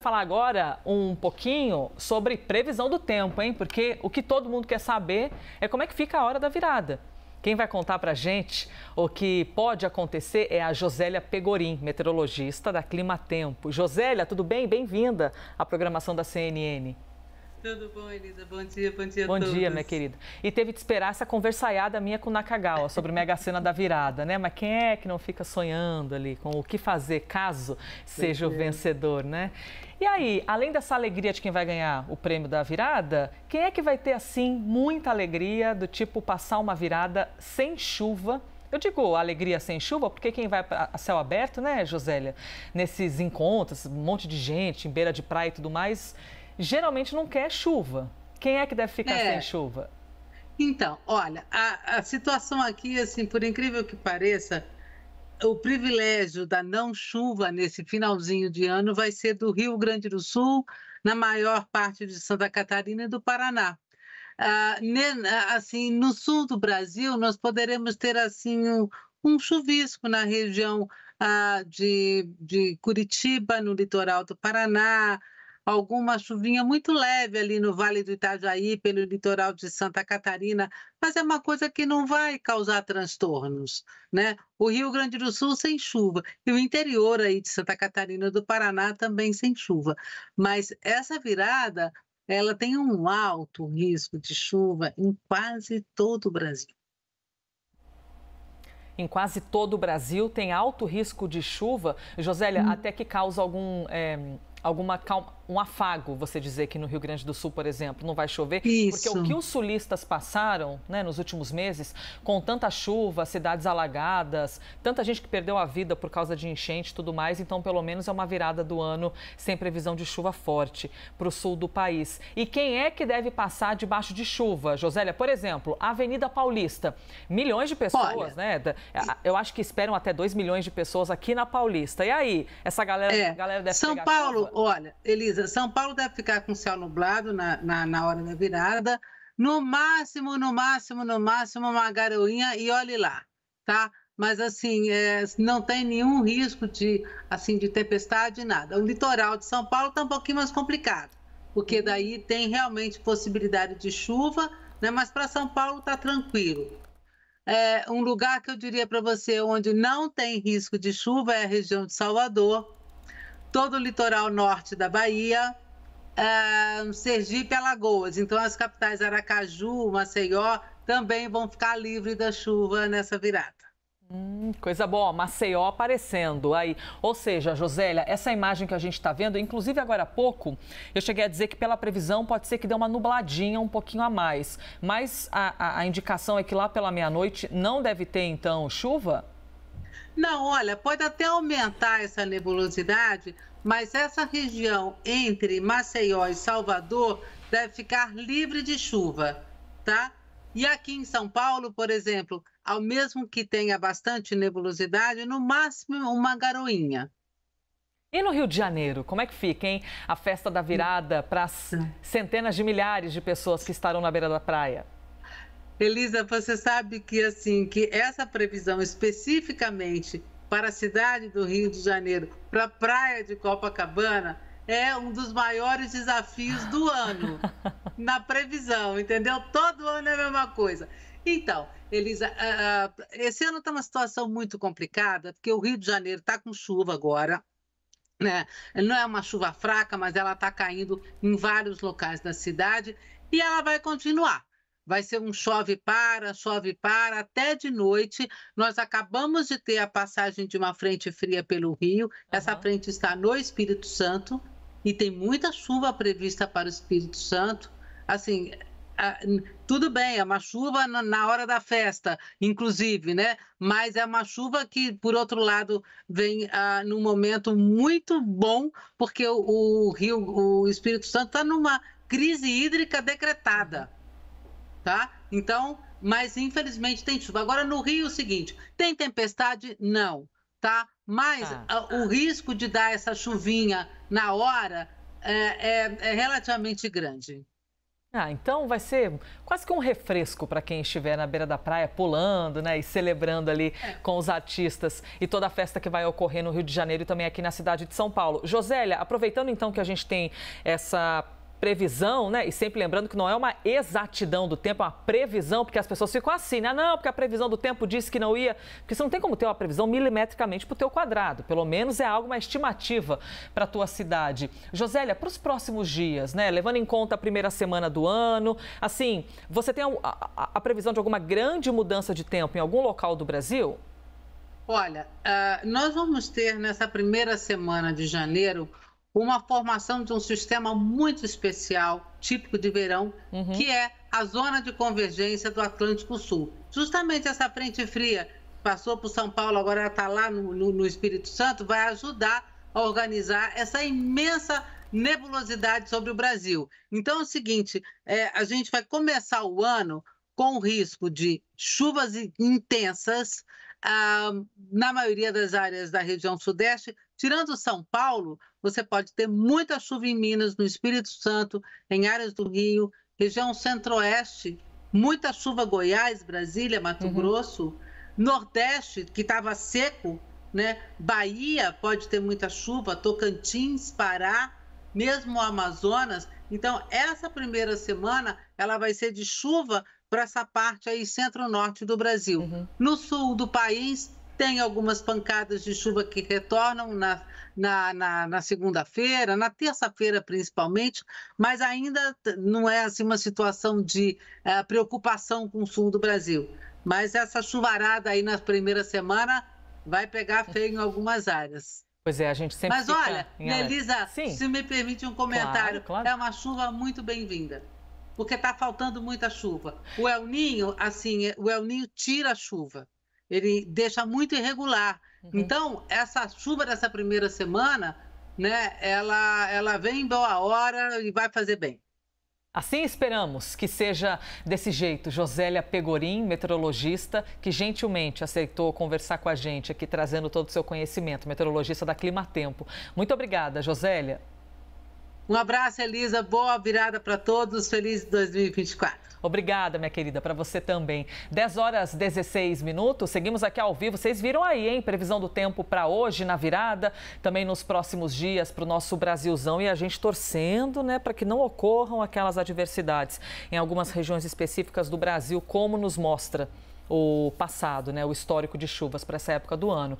falar agora um pouquinho sobre previsão do tempo, hein? Porque o que todo mundo quer saber é como é que fica a hora da virada. Quem vai contar para gente o que pode acontecer é a Josélia Pegorim, meteorologista da Clima Tempo. Josélia, tudo bem? Bem-vinda à programação da CNN. Tudo bom, Elisa? Bom dia, bom dia bom a todos. Bom dia, minha querida. E teve de esperar essa conversaiada minha com o Nakagawa sobre o Mega Sena da virada, né? Mas quem é que não fica sonhando ali com o que fazer caso seja o vencedor, né? E aí, além dessa alegria de quem vai ganhar o prêmio da virada, quem é que vai ter, assim, muita alegria do tipo passar uma virada sem chuva eu digo alegria sem chuva, porque quem vai a céu aberto, né, Josélia? Nesses encontros, um monte de gente em beira de praia e tudo mais, geralmente não quer chuva. Quem é que deve ficar é. sem chuva? Então, olha, a, a situação aqui, assim, por incrível que pareça, o privilégio da não chuva nesse finalzinho de ano vai ser do Rio Grande do Sul, na maior parte de Santa Catarina e do Paraná. Ah, ah assim, no sul do Brasil, nós poderemos ter assim um, um chuvisco na região ah, de, de Curitiba, no litoral do Paraná, alguma chuvinha muito leve ali no Vale do Itajaí, pelo litoral de Santa Catarina, mas é uma coisa que não vai causar transtornos, né? O Rio Grande do Sul sem chuva e o interior aí de Santa Catarina do Paraná também sem chuva. Mas essa virada, ela tem um alto risco de chuva em quase todo o Brasil. Em quase todo o Brasil tem alto risco de chuva. Josélia, hum. até que causa algum, é, alguma calma um afago você dizer que no Rio Grande do Sul, por exemplo, não vai chover, Isso. porque o que os sulistas passaram né, nos últimos meses, com tanta chuva, cidades alagadas, tanta gente que perdeu a vida por causa de enchente e tudo mais, então pelo menos é uma virada do ano sem previsão de chuva forte para o sul do país. E quem é que deve passar debaixo de chuva? Josélia, por exemplo, Avenida Paulista. Milhões de pessoas, Olha, né? Eu acho que esperam até 2 milhões de pessoas aqui na Paulista. E aí, essa galera, é, galera deve São Paulo, chuva? olha, Elisa, são Paulo deve ficar com o céu nublado na, na, na hora da virada. No máximo, no máximo, no máximo, uma garoinha e olhe lá, tá? Mas assim, é, não tem nenhum risco de assim de tempestade, nada. O litoral de São Paulo está um pouquinho mais complicado, porque uhum. daí tem realmente possibilidade de chuva, né? Mas para São Paulo está tranquilo. É, um lugar que eu diria para você onde não tem risco de chuva é a região de Salvador, todo o litoral norte da Bahia, uh, Sergipe e Alagoas. Então, as capitais Aracaju, Maceió, também vão ficar livres da chuva nessa virada. Hum, coisa boa, Maceió aparecendo aí. Ou seja, Josélia, essa imagem que a gente está vendo, inclusive agora há pouco, eu cheguei a dizer que pela previsão pode ser que dê uma nubladinha um pouquinho a mais. Mas a, a, a indicação é que lá pela meia-noite não deve ter, então, chuva? Não, olha, pode até aumentar essa nebulosidade, mas essa região entre Maceió e Salvador deve ficar livre de chuva, tá? E aqui em São Paulo, por exemplo, ao mesmo que tenha bastante nebulosidade, no máximo uma garoinha. E no Rio de Janeiro, como é que fica, hein? A festa da virada para centenas de milhares de pessoas que estarão na beira da praia. Elisa, você sabe que assim que essa previsão especificamente para a cidade do Rio de Janeiro, para a praia de Copacabana, é um dos maiores desafios do ano na previsão, entendeu? Todo ano é a mesma coisa. Então, Elisa, uh, esse ano está uma situação muito complicada, porque o Rio de Janeiro está com chuva agora. Né? Não é uma chuva fraca, mas ela está caindo em vários locais da cidade e ela vai continuar vai ser um chove para, chove para, até de noite. Nós acabamos de ter a passagem de uma frente fria pelo Rio, uhum. essa frente está no Espírito Santo e tem muita chuva prevista para o Espírito Santo. Assim, tudo bem, é uma chuva na hora da festa, inclusive, né? Mas é uma chuva que, por outro lado, vem ah, num momento muito bom, porque o, o Rio, o Espírito Santo está numa crise hídrica decretada tá? Então, mas infelizmente tem chuva. Agora no Rio é o seguinte, tem tempestade? Não, tá? Mas tá, tá. o risco de dar essa chuvinha na hora é, é, é relativamente grande. Ah, então vai ser quase que um refresco para quem estiver na beira da praia pulando, né, e celebrando ali é. com os artistas e toda a festa que vai ocorrer no Rio de Janeiro e também aqui na cidade de São Paulo. Josélia, aproveitando então que a gente tem essa previsão, né? E sempre lembrando que não é uma exatidão do tempo, é uma previsão, porque as pessoas ficam assim, né? Não, porque a previsão do tempo disse que não ia. Porque você não tem como ter uma previsão milimetricamente para o teu quadrado. Pelo menos é algo, uma estimativa para a tua cidade. Josélia, para os próximos dias, né? Levando em conta a primeira semana do ano, assim, você tem a, a, a previsão de alguma grande mudança de tempo em algum local do Brasil? Olha, uh, nós vamos ter nessa primeira semana de janeiro uma formação de um sistema muito especial, típico de verão, uhum. que é a zona de convergência do Atlântico Sul. Justamente essa frente fria passou por São Paulo, agora está lá no, no, no Espírito Santo, vai ajudar a organizar essa imensa nebulosidade sobre o Brasil. Então é o seguinte: é, a gente vai começar o ano com o risco de chuvas intensas ah, na maioria das áreas da região sudeste, Tirando São Paulo, você pode ter muita chuva em Minas, no Espírito Santo, em áreas do Rio, região centro-oeste, muita chuva Goiás, Brasília, Mato uhum. Grosso, Nordeste, que estava seco, né? Bahia pode ter muita chuva, Tocantins, Pará, mesmo o Amazonas. Então, essa primeira semana ela vai ser de chuva para essa parte aí centro-norte do Brasil. Uhum. No sul do país, tem algumas pancadas de chuva que retornam na, na, na, na segunda-feira, na terça-feira principalmente, mas ainda não é assim uma situação de é, preocupação com o sul do Brasil. Mas essa chuvarada aí na primeira semana vai pegar feio em algumas áreas. Pois é, a gente sempre. Mas olha, Nelisa, Sim. se me permite um comentário, claro, claro. é uma chuva muito bem-vinda porque está faltando muita chuva. O El Ninho, assim, o El Ninho tira a chuva ele deixa muito irregular. Uhum. Então, essa chuva dessa primeira semana, né, ela, ela vem em boa hora e vai fazer bem. Assim esperamos que seja desse jeito. Josélia Pegorim, meteorologista, que gentilmente aceitou conversar com a gente aqui, trazendo todo o seu conhecimento, meteorologista da Clima Tempo. Muito obrigada, Josélia. Um abraço, Elisa. Boa virada para todos. Feliz 2024. Obrigada, minha querida, para você também. 10 horas 16 minutos, seguimos aqui ao vivo. Vocês viram aí, hein? Previsão do tempo para hoje, na virada, também nos próximos dias para o nosso Brasilzão e a gente torcendo, né, para que não ocorram aquelas adversidades em algumas regiões específicas do Brasil, como nos mostra o passado, né, o histórico de chuvas para essa época do ano.